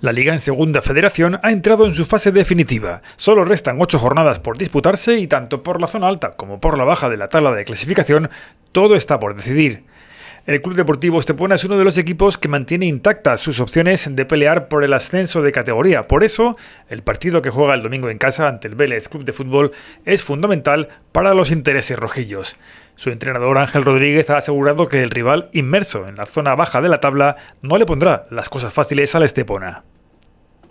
La liga en segunda federación ha entrado en su fase definitiva. Solo restan ocho jornadas por disputarse y tanto por la zona alta como por la baja de la tabla de clasificación, todo está por decidir. El Club Deportivo Estepona es uno de los equipos que mantiene intactas sus opciones de pelear por el ascenso de categoría. Por eso, el partido que juega el domingo en casa ante el Vélez Club de Fútbol es fundamental para los intereses rojillos. Su entrenador Ángel Rodríguez ha asegurado que el rival, inmerso en la zona baja de la tabla, no le pondrá las cosas fáciles a la Estepona.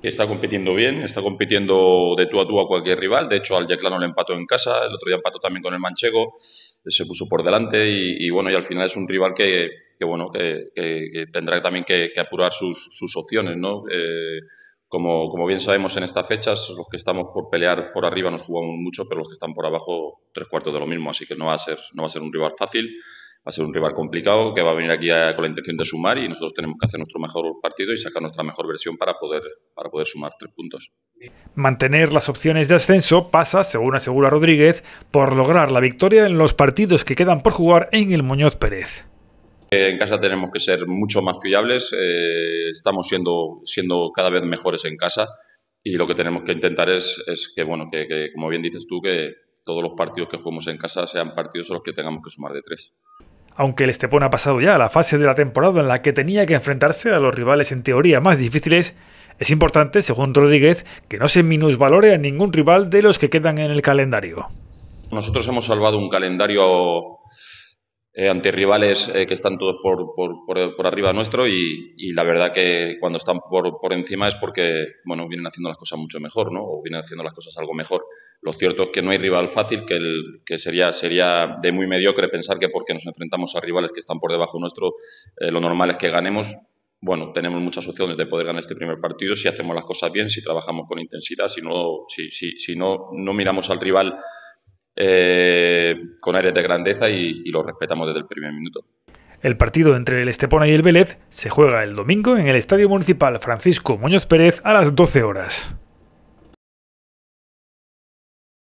Está compitiendo bien, está compitiendo de tú a tú a cualquier rival. De hecho, al Yeclano le empató en casa, el otro día empató también con el Manchego, se puso por delante y, bueno, y al final es un rival que, bueno, que, tendrá también que, apurar sus, opciones, ¿no? Eh, como, bien sabemos en estas fechas, los que estamos por pelear por arriba nos jugamos mucho, pero los que están por abajo tres cuartos de lo mismo, así que no va a ser, no va a ser un rival fácil, va a ser un rival complicado que va a venir aquí con la intención de sumar y nosotros tenemos que hacer nuestro mejor partido y sacar nuestra mejor versión para poder, para poder sumar tres puntos. Mantener las opciones de ascenso pasa, según asegura Rodríguez, por lograr la victoria en los partidos que quedan por jugar en el Muñoz Pérez. Eh, en casa tenemos que ser mucho más fiables, eh, estamos siendo, siendo cada vez mejores en casa y lo que tenemos que intentar es, que, bueno, que, como bien dices tú, que todos los partidos que juguemos en casa sean partidos a los que tengamos que sumar de tres. Aunque el Estepón ha pasado ya a la fase de la temporada en la que tenía que enfrentarse a los rivales en teoría más difíciles, es importante, según Rodríguez, que no se minusvalore a ningún rival de los que quedan en el calendario. Nosotros hemos salvado un calendario eh, ante rivales eh, que están todos por, por, por, arriba nuestro y, la verdad que cuando están por, por encima es porque bueno, vienen haciendo las cosas mucho mejor ¿no? o vienen haciendo las cosas algo mejor. Lo cierto es que no hay rival fácil, que, el, que sería, sería de muy mediocre pensar que porque nos enfrentamos a rivales que están por debajo nuestro, eh, lo normal es que ganemos. Bueno, tenemos muchas opciones de poder ganar este primer partido si hacemos las cosas bien, si trabajamos con intensidad, si no, si, si, si no, no miramos al rival eh, con aires de grandeza y, y lo respetamos desde el primer minuto. El partido entre el Estepona y el Vélez se juega el domingo en el Estadio Municipal Francisco Muñoz Pérez a las 12 horas.